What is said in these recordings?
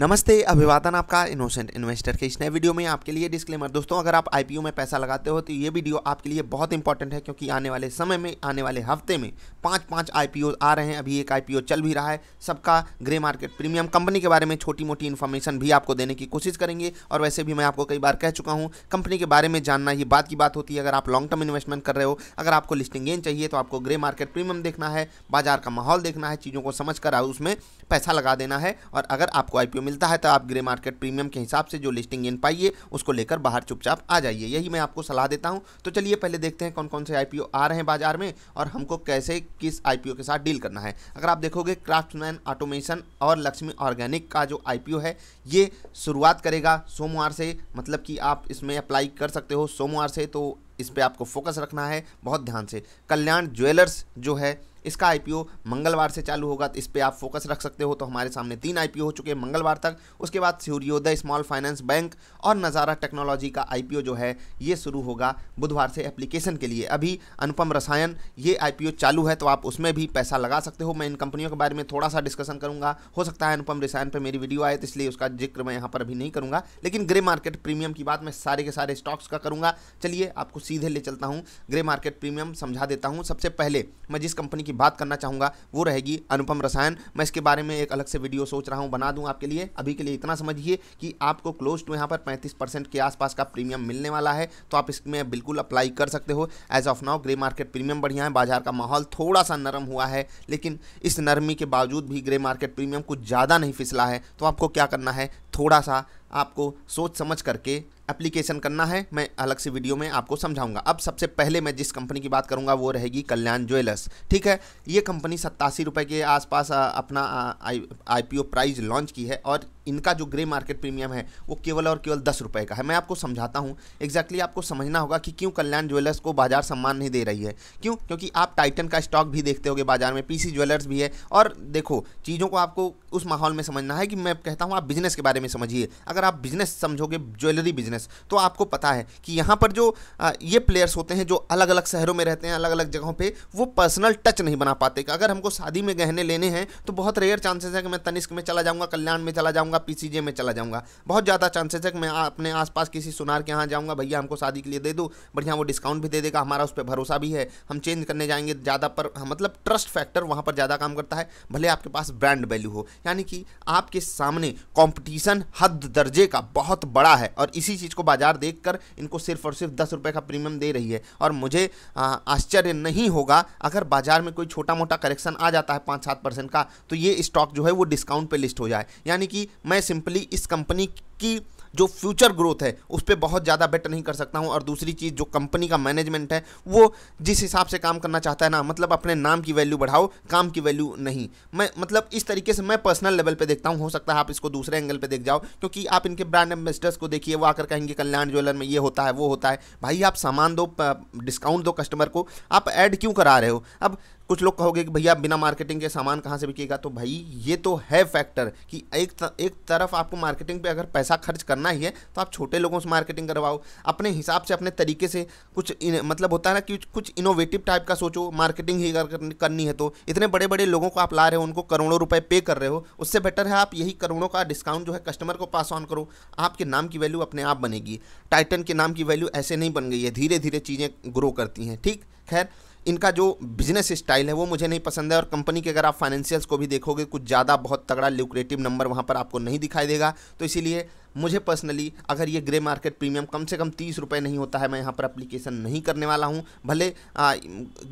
नमस्ते अभिवादन आपका इनोसेंट इन्वेस्टर के इस नए वीडियो में आपके लिए डिस्क्लेमर दोस्तों अगर आप आईपीओ में पैसा लगाते हो तो ये वीडियो आपके लिए बहुत इंपॉर्टेंट है क्योंकि आने वाले समय में आने वाले हफ्ते में पांच पांच आईपीओ आ रहे हैं अभी एक आईपीओ चल भी रहा है सबका ग्रे मार्केट प्रीमियम कंपनी के बारे में छोटी मोटी इन्फॉर्मेशन भी आपको देने की कोशिश करेंगे और वैसे भी मैं आपको कई बार कह चुका हूँ कंपनी के बारे में जानना ये बात की बात होती है अगर आप लॉन्ग टर्म इन्वेस्टमेंट कर रहे हो अगर आपको लिस्टिंग गेन चाहिए तो आपको ग्रे मार्केट प्रीमियम देखना है बाजार का माहौल देखना है चीज़ों को समझ कर उसमें पैसा लगा देना है और अगर आपको आईपीओ मिलता है तो आप ग्रे मार्केट प्रीमियम के हिसाब से जो लिस्टिंग इन पाइए उसको लेकर बाहर चुपचाप आ जाइए यही मैं आपको सलाह देता हूँ तो चलिए पहले देखते हैं कौन कौन से आई आ रहे हैं बाजार में और हमको कैसे किस आई के साथ डील करना है अगर आप देखोगे क्राफ्टमैन ऑटोमेशन और लक्ष्मी ऑर्गेनिक का जो आई है ये शुरुआत करेगा सोमवार से मतलब कि आप इसमें अप्लाई कर सकते हो सोमवार से तो इस पर आपको फोकस रखना है बहुत ध्यान से कल्याण ज्वेलर्स जो है इसका आईपीओ मंगलवार से चालू होगा तो इस पर आप फोकस रख सकते हो तो हमारे सामने तीन आईपीओ हो चुके हैं मंगलवार तक उसके बाद सूर्योदय स्मॉल फाइनेंस बैंक और नज़ारा टेक्नोलॉजी का आईपीओ जो है ये शुरू होगा बुधवार से एप्लीकेशन के लिए अभी अनुपम रसायन ये आईपीओ चालू है तो आप उसमें भी पैसा लगा सकते हो मैं इन कंपनियों के बारे में थोड़ा सा डिस्कशन करूंगा हो सकता है अनुपम रसायन पर मेरी वीडियो आए तो इसलिए उसका जिक्र मैं यहाँ पर अभी नहीं करूँगा लेकिन ग्रे मार्केट प्रीमियम की बात मैं सारे के सारे स्टॉक्स का करूँगा चलिए आपको सीधे ले चलता हूँ ग्रे मार्केट प्रीमियम समझा देता हूँ सबसे पहले मैं जिस कंपनी की बात करना चाहूँगा वो रहेगी अनुपम रसायन मैं इसके बारे में एक अलग से वीडियो सोच रहा हूँ बना दूँ आपके लिए अभी के लिए इतना समझिए कि आपको क्लोज टू यहाँ पर पैंतीस के आसपास का प्रीमियम मिलने वाला है तो आप इसमें बिल्कुल अप्लाई कर सकते हो as of now grey market premium बढ़िया है बाजार का माहौल थोड़ा सा नरम हुआ है लेकिन इस नरमी के बावजूद भी ग्रे मार्केट प्रीमियम कुछ ज़्यादा नहीं फिसला है तो आपको क्या करना है थोड़ा सा आपको सोच समझ करके एप्लीकेशन करना है मैं अलग से वीडियो में आपको समझाऊंगा अब सबसे पहले मैं जिस कंपनी की बात करूंगा वो रहेगी कल्याण ज्वेलर्स ठीक है ये कंपनी सत्तासी रुपये के आसपास अपना आईपीओ प्राइस लॉन्च की है और इनका जो ग्रे मार्केट प्रीमियम है वो केवल और केवल दस रुपये का है मैं आपको समझाता हूँ एग्जैक्टली आपको समझना होगा कि क्यों कल्याण ज्वेलर्स को बाजार सम्मान नहीं दे रही है क्यों क्योंकि आप टाइटन का स्टॉक भी देखते होगे बाजार में पीसी ज्वेलर्स भी है और देखो चीज़ों को आपको उस माहौल में समझना है कि मैं कहता हूँ आप बिजनेस के बारे में समझिए अगर आप बिजनेस समझोगे ज्वेलरी बिजनेस तो आपको पता है कि यहाँ पर जो ये प्लेयर्स होते हैं जो अलग अलग शहरों में रहते हैं अलग अलग जगहों पर वो पर्सनल टच नहीं बना पाते अगर हमको शादी में गहने लेने हैं तो बहुत रेयर चांसेस है कि मैं तनिष्क में चला जाऊँगा कल्याण में चला जाऊँगा पी में चला जाऊँगा बहुत ज़्यादा चांसेस है कि मैं अपने आसपास किसी सुनार के यहाँ जाऊँगा भैया हमको शादी के लिए दे दो बढ़िया वो डिस्काउंट भी दे देगा हमारा उस पर भरोसा भी है हम चेंज करने जाएंगे ज़्यादा पर हाँ, मतलब ट्रस्ट फैक्टर वहाँ पर ज़्यादा काम करता है भले आपके पास ब्रांड वैल्यू हो यानी कि आपके सामने कंपटीशन हद दर्जे का बहुत बड़ा है और इसी चीज़ को बाजार देखकर इनको सिर्फ और सिर्फ दस रुपये का प्रीमियम दे रही है और मुझे आश्चर्य नहीं होगा अगर बाजार में कोई छोटा मोटा करेक्शन आ जाता है पाँच सात परसेंट का तो ये स्टॉक जो है वो डिस्काउंट पर लिस्ट हो जाए यानी कि मैं सिंपली इस कंपनी की जो फ्यूचर ग्रोथ है उस पर बहुत ज़्यादा बेट नहीं कर सकता हूँ और दूसरी चीज़ जो कंपनी का मैनेजमेंट है वो जिस हिसाब से काम करना चाहता है ना मतलब अपने नाम की वैल्यू बढ़ाओ काम की वैल्यू नहीं मैं मतलब इस तरीके से मैं पर्सनल लेवल पर देखता हूँ हो सकता है आप इसको दूसरे एंगल पर देख जाओ क्योंकि आप इनके ब्रांड एम्बेसडर्स को देखिए वो आकर कहेंगे कल्याण ज्वेलर में ये होता है वो होता है भाई आप सामान दो डिस्काउंट दो कस्टमर को आप ऐड क्यों करा रहे हो अब कुछ लोग कहोगे कि भैया बिना मार्केटिंग के सामान कहाँ से बिकेगा तो भाई ये तो है फैक्टर कि एक त, एक तरफ आपको मार्केटिंग पे अगर पैसा खर्च करना ही है तो आप छोटे लोगों से मार्केटिंग करवाओ अपने हिसाब से अपने तरीके से कुछ इन, मतलब होता है ना कि कुछ इनोवेटिव टाइप का सोचो मार्केटिंग ही करनी है तो इतने बड़े बड़े लोगों को आप ला रहे हो उनको करोड़ों रुपये पे कर रहे हो उससे बेटर है आप यही करोड़ों का डिस्काउंट जो है कस्टमर को पास ऑन करो आपके नाम की वैल्यू अपने आप बनेगी टाइटन के नाम की वैल्यू ऐसे नहीं बन गई है धीरे धीरे चीज़ें ग्रो करती हैं ठीक खैर इनका जो बिजनेस स्टाइल है वो मुझे नहीं पसंद है और कंपनी के अगर आप फाइनेंशियल्स को भी देखोगे कुछ ज़्यादा बहुत तगड़ा ल्यूक्रेटिव नंबर वहाँ पर आपको नहीं दिखाई देगा तो इसीलिए मुझे पर्सनली अगर ये ग्रे मार्केट प्रीमियम कम से कम तीस रुपये नहीं होता है मैं यहाँ पर अप्लीकेशन नहीं करने वाला हूँ भले आ,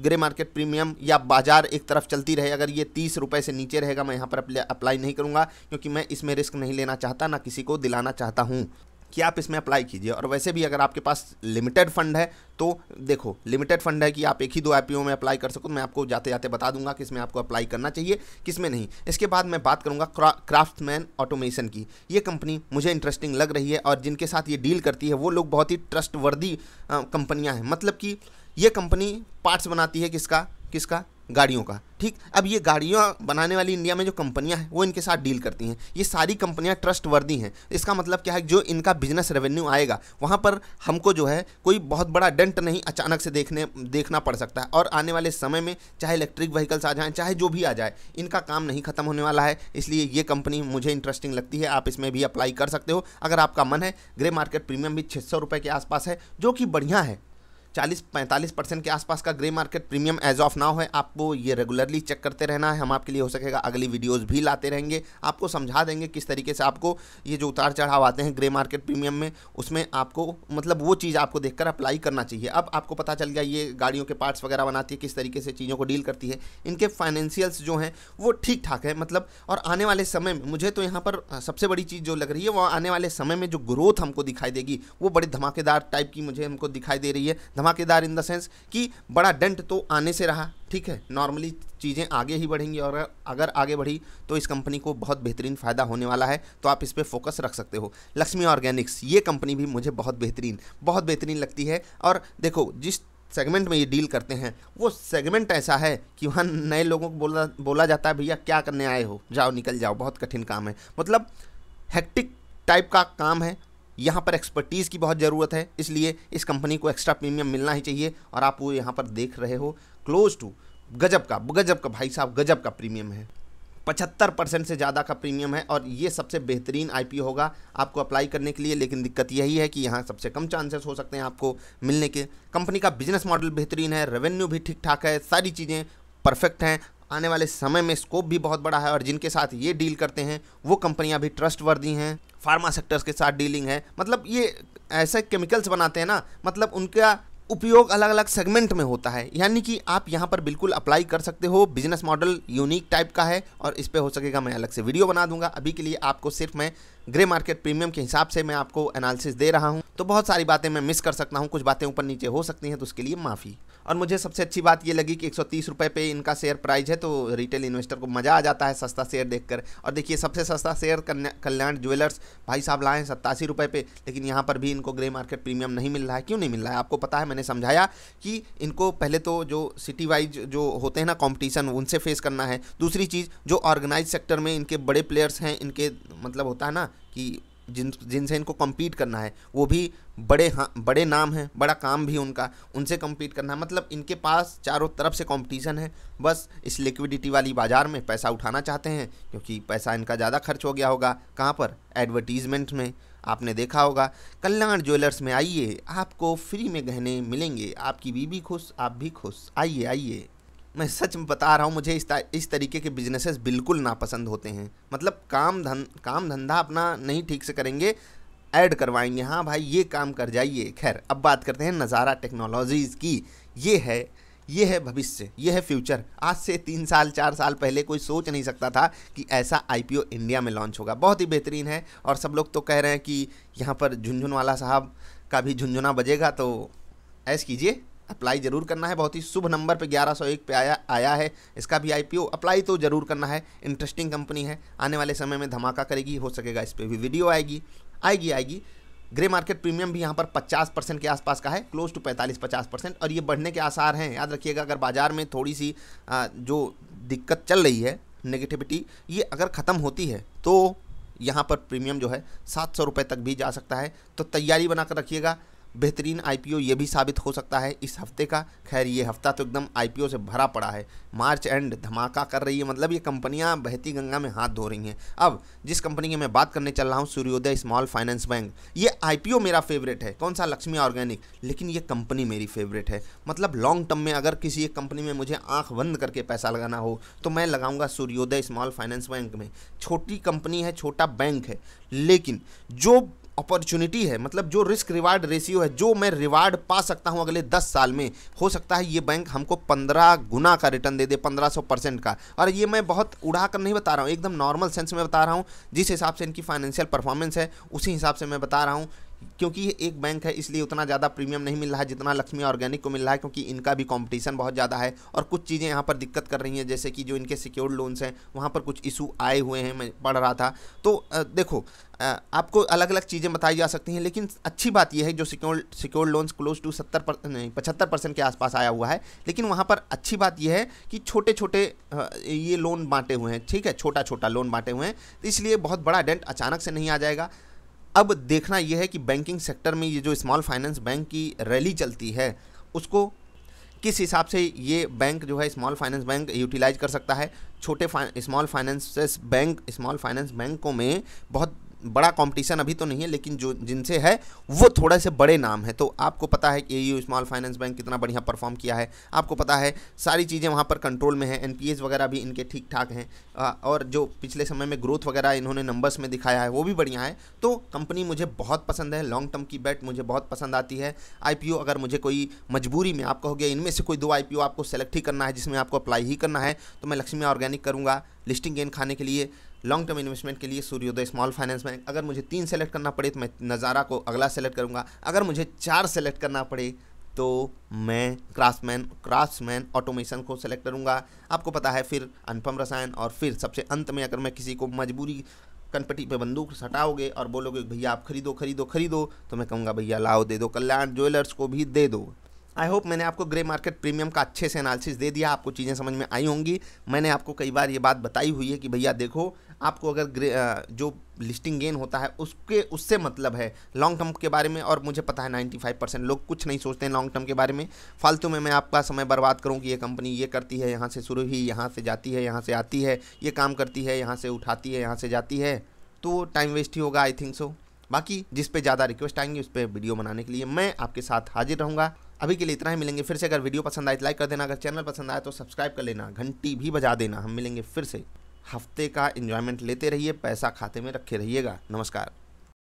ग्रे मार्केट प्रीमियम या बाजार एक तरफ चलती रहे अगर ये तीस रुपये से नीचे रहेगा मैं यहाँ पर अप्लाई नहीं करूँगा क्योंकि मैं इसमें रिस्क नहीं लेना चाहता ना किसी को दिलाना चाहता हूँ कि आप इसमें अप्लाई कीजिए और वैसे भी अगर आपके पास लिमिटेड फंड है तो देखो लिमिटेड फंड है कि आप एक ही दो आई में अप्लाई कर सको मैं आपको जाते जाते बता दूंगा कि इसमें आपको अप्लाई करना चाहिए किस में नहीं इसके बाद मैं बात करूंगा क्राफ्टमैन ऑटोमेशन की ये कंपनी मुझे इंटरेस्टिंग लग रही है और जिनके साथ ये डील करती है वो लोग बहुत ही ट्रस्टवर्दी कंपनियाँ हैं मतलब कि ये कंपनी पार्ट्स बनाती है किसका किसका गाड़ियों का ठीक अब ये गाड़ियाँ बनाने वाली इंडिया में जो कंपनियाँ हैं वो इनके साथ डील करती हैं ये सारी कंपनियाँ ट्रस्ट वर्दी हैं इसका मतलब क्या है जो इनका बिजनेस रेवेन्यू आएगा वहाँ पर हमको जो है कोई बहुत बड़ा डेंट नहीं अचानक से देखने देखना पड़ सकता है और आने वाले समय में चाहे इलेक्ट्रिक व्हीकल्स आ जाएँ चाहे जो भी आ जाए इनका काम नहीं खत्म होने वाला है इसलिए ये कंपनी मुझे इंटरेस्टिंग लगती है आप इसमें भी अप्लाई कर सकते हो अगर आपका मन है ग्रे मार्केट प्रीमियम भी छः सौ के आसपास है जो कि बढ़िया है 40 45 परसेंट के आसपास का grey market premium as of now है आपको ये रेगुलरली चेक करते रहना है हम आपके लिए हो सकेगा अगली वीडियोस भी लाते रहेंगे आपको समझा देंगे किस तरीके से आपको ये जो उतार चढ़ाव आते हैं ग्रे मार्केट प्रीमियम में उसमें आपको मतलब वो चीज़ आपको देखकर अप्लाई करना चाहिए अब आपको पता चल गया ये गाड़ियों के पार्ट्स वगैरह बनाती है किस तरीके से चीज़ों को डील करती है इनके फाइनेंशियल्स जो हैं वो ठीक ठाक है मतलब और आने वाले समय में मुझे तो यहाँ पर सबसे बड़ी चीज़ जो लग रही है वो आने वाले समय में जो ग्रोथ हमको दिखाई देगी वो बड़ी धमाकेदार टाइप की मुझे हमको दिखाई दे रही है धमाकेदार इन द सेंस कि बड़ा डंट तो आने से रहा ठीक है नॉर्मली चीज़ें आगे ही बढ़ेंगी और अगर आगे बढ़ी तो इस कंपनी को बहुत बेहतरीन फ़ायदा होने वाला है तो आप इस पर फोकस रख सकते हो लक्ष्मी ऑर्गेनिक्स ये कंपनी भी मुझे बहुत बेहतरीन बहुत बेहतरीन लगती है और देखो जिस सेगमेंट में ये डील करते हैं वो सेगमेंट ऐसा है कि वहाँ नए लोगों को बोला बोला जाता है भैया क्या करने आए हो जाओ निकल जाओ बहुत कठिन काम है मतलब हेक्टिक टाइप का काम है यहाँ पर एक्सपर्टीज़ की बहुत ज़रूरत है इसलिए इस कंपनी को एक्स्ट्रा प्रीमियम मिलना ही चाहिए और आप वो यहाँ पर देख रहे हो क्लोज टू गजब का गजब का भाई साहब गजब का प्रीमियम है पचहत्तर परसेंट से ज़्यादा का प्रीमियम है और ये सबसे बेहतरीन आईपीओ होगा आपको अप्लाई करने के लिए लेकिन दिक्कत यही है कि यहाँ सबसे कम चांसेस हो सकते हैं आपको मिलने के कंपनी का बिजनेस मॉडल बेहतरीन है रेवेन्यू भी ठीक ठाक है सारी चीज़ें परफेक्ट हैं आने वाले समय में स्कोप भी बहुत बड़ा है और जिनके साथ ये डील करते हैं वो कंपनियाँ भी ट्रस्ट वर्दी हैं फार्मा सेक्टर्स के साथ डीलिंग है मतलब ये ऐसे केमिकल्स बनाते हैं ना मतलब उनका उपयोग अलग अलग सेगमेंट में होता है यानी कि आप यहाँ पर बिल्कुल अप्लाई कर सकते हो बिजनेस मॉडल यूनिक टाइप का है और इस पर हो सकेगा मैं अलग से वीडियो बना दूंगा अभी के लिए आपको सिर्फ मैं ग्रे मार्केट प्रीमियम के हिसाब से मैं आपको एनालिसिस दे रहा हूँ तो बहुत सारी बातें मैं मिस कर सकता हूँ कुछ बातें ऊपर नीचे हो सकती हैं तो उसके लिए माफ़ी और मुझे सबसे अच्छी बात ये लगी कि एक सौ पे इनका शेयर प्राइस है तो रिटेल इन्वेस्टर को मज़ा आ जाता है सस्ता शेयर देखकर और देखिए सबसे सस्ता शेयर कल्याण ज्वेलर्स भाई साहब लाए हैं सत्तासी रुपये पे लेकिन यहाँ पर भी इनको ग्रे मार्केट प्रीमियम नहीं मिल रहा है क्यों नहीं मिल रहा है आपको पता है मैंने समझाया कि इनको पहले तो जो सिटी वाइज जो होते हैं ना कॉम्पिटिशन उनसे फेस करना है दूसरी चीज़ जो ऑर्गेनाइज सेक्टर में इनके बड़े प्लेयर्स हैं इनके मतलब होता है ना कि जिन जिनसे इनको कम्पीट करना है वो भी बड़े हाँ बड़े नाम हैं बड़ा काम भी उनका उनसे कम्पीट करना है मतलब इनके पास चारों तरफ से कंपटीशन है बस इस लिक्विडिटी वाली बाज़ार में पैसा उठाना चाहते हैं क्योंकि पैसा इनका ज़्यादा खर्च हो गया होगा कहाँ पर एडवर्टीज़मेंट में आपने देखा होगा कल्याण ज्वेलर्स में आइए आपको फ्री में गहने मिलेंगे आपकी बीबी खुश आप भी खुश आइए आइए मैं सच में बता रहा हूँ मुझे इस इस तरीके के बिजनेसेस बिल्कुल नापसंद होते हैं मतलब काम धन काम धंधा अपना नहीं ठीक से करेंगे ऐड करवाएंगे हाँ भाई ये काम कर जाइए खैर अब बात करते हैं नज़ारा टेक्नोलॉजीज़ की ये है ये है भविष्य ये है फ्यूचर आज से तीन साल चार साल पहले कोई सोच नहीं सकता था कि ऐसा आई इंडिया में लॉन्च होगा बहुत ही बेहतरीन है और सब लोग तो कह रहे हैं कि यहाँ पर झुंझुनवाला साहब का भी झुंझुना बजेगा तो ऐसा कीजिए अप्लाई जरूर करना है बहुत ही शुभ नंबर पे 1101 पे आया आया है इसका भी आईपीओ अप्लाई तो जरूर करना है इंटरेस्टिंग कंपनी है आने वाले समय में धमाका करेगी हो सकेगा इस पर भी वीडियो आएगी आएगी आएगी ग्रे मार्केट प्रीमियम भी यहाँ पर 50 परसेंट के आसपास का है क्लोज टू 45-50 परसेंट और ये बढ़ने के आसार हैं याद रखिएगा अगर बाजार में थोड़ी सी जो दिक्कत चल रही है नेगेटिविटी ये अगर ख़त्म होती है तो यहाँ पर प्रीमियम जो है सात सौ रुपये तक भी जा सकता है तो तैयारी बनाकर रखिएगा बेहतरीन आईपीओ ये भी साबित हो सकता है इस हफ्ते का खैर ये हफ्ता तो एकदम आईपीओ से भरा पड़ा है मार्च एंड धमाका कर रही है मतलब ये कंपनियां बहती गंगा में हाथ धो रही हैं अब जिस कंपनी की मैं बात करने चल रहा हूँ सूर्योदय स्मॉल फाइनेंस बैंक ये आईपीओ मेरा फेवरेट है कौन सा लक्ष्मी ऑर्गेनिक लेकिन ये कंपनी मेरी फेवरेट है मतलब लॉन्ग टर्म में अगर किसी एक कंपनी में मुझे आँख बंद करके पैसा लगाना हो तो मैं लगाऊंगा सूर्योदय स्मॉल फाइनेंस बैंक में छोटी कंपनी है छोटा बैंक है लेकिन जो अपॉर्चुनिटी है मतलब जो रिस्क रिवार्ड रेशियो है जो मैं रिवार्ड पा सकता हूँ अगले दस साल में हो सकता है ये बैंक हमको पंद्रह गुना का रिटर्न दे दे पंद्रह सौ परसेंट का और ये मैं बहुत उड़ा कर नहीं बता रहा हूँ एकदम नॉर्मल सेंस में बता रहा हूँ जिस हिसाब से इनकी फाइनेंशियल परफॉर्मेंस है उसी हिसाब से मैं बता रहा हूँ क्योंकि एक बैंक है इसलिए उतना ज़्यादा प्रीमियम नहीं मिल रहा है जितना लक्ष्मी ऑर्गेनिक को मिल रहा है क्योंकि इनका भी कंपटीशन बहुत ज़्यादा है और कुछ चीज़ें यहाँ पर दिक्कत कर रही हैं जैसे कि जो इनके सिक्योर्ड लोन्स हैं वहाँ पर कुछ इशू आए हुए हैं मैं पढ़ रहा था तो देखो आपको अलग अलग चीज़ें बताई जा सकती हैं लेकिन अच्छी बात यह है जो secured secured loans close to सत्तर पर नहीं पचहत्तर परसेंट के आसपास आया हुआ है लेकिन वहाँ पर अच्छी बात यह है कि छोटे छोटे ये लोन बांटे हुए हैं ठीक है छोटा छोटा लोन बांटे हुए हैं इसलिए बहुत बड़ा डेंट अचानक से नहीं आ जाएगा अब देखना यह है कि बैंकिंग सेक्टर में ये जो स्मॉल फाइनेंस बैंक की रैली चलती है उसको किस हिसाब से ये बैंक जो है स्मॉल फाइनेंस बैंक यूटिलाइज कर सकता है छोटे small finance bank small finance बैंकों में बहुत बड़ा कंपटीशन अभी तो नहीं है लेकिन जो जिनसे है वो थोड़े से बड़े नाम है तो आपको पता है कि ए स्मॉल फाइनेंस बैंक कितना बढ़िया परफॉर्म किया है आपको पता है सारी चीज़ें वहाँ पर कंट्रोल में है एन वगैरह भी इनके ठीक ठाक हैं और जो पिछले समय में ग्रोथ वगैरह इन्होंने नंबर्स में दिखाया है वो भी बढ़िया है तो कंपनी मुझे बहुत पसंद है लॉन्ग टर्म की बैट मुझे बहुत पसंद आती है आई अगर मुझे कोई मजबूरी में आप कहोगे इनमें से कोई दो आई आपको सेलेक्ट ही करना है जिसमें आपको अप्लाई ही करना है तो मैं लक्ष्मी ऑर्गेनिक करूँगा लिस्टिंग गेन खाने के लिए लॉन्ग टर्म इन्वेस्टमेंट के लिए सूर्योदय स्मॉल फाइनेंस बैंक अगर मुझे तीन सेलेक्ट करना पड़े तो मैं नज़ारा को अगला सेलेक्ट करूँगा अगर मुझे चार सेलेक्ट करना पड़े तो मैं क्राफ्टमैन क्राफ्टमैन ऑटोमेशन को सेलेक्ट करूँगा आपको पता है फिर अनुपम रसायन और फिर सबसे अंत में अगर मैं किसी को मजबूरी कनपटी पे बंदूक सटाओगे और बोलोगे भैया आप खरीदो खरीदो खरीदो तो मैं कहूँगा भैया लाओ दे दो कल्याण ज्वेलर्स को भी दे दो आई होप मैंने आपको ग्रे मार्केट प्रीमियम का अच्छे से एनालिसिस दे दिया आपको चीज़ें समझ में आई होंगी मैंने आपको कई बार ये बात बताई हुई है कि भैया देखो आपको अगर ग्रे जो लिस्टिंग गेन होता है उसके उससे मतलब है लॉन्ग टर्म के बारे में और मुझे पता है 95 परसेंट लोग कुछ नहीं सोचते हैं लॉन्ग टर्म के बारे में फालतू में मैं आपका समय बर्बाद करूं कि ये कंपनी ये करती है यहाँ से शुरू ही यहाँ से जाती है यहाँ से आती है ये काम करती है यहाँ से उठाती है यहाँ से जाती है तो टाइम वेस्ट ही होगा आई थिंक सो बाकी जिस पे ज़्यादा रिक्वेस्ट आएंगी उस पर वीडियो बनाने के लिए मैं आपके साथ हाजिर रहूँगा अभी के लिए इतना ही मिलेंगे फिर से अगर वीडियो पसंद आए तो लाइक कर देना अगर चैनल पसंद आए तो सब्सक्राइब कर लेना घंटी भी बजा देना हम मिलेंगे फिर से हफ्ते का इन्जॉयमेंट लेते रहिए पैसा खाते में रखे रहिएगा नमस्कार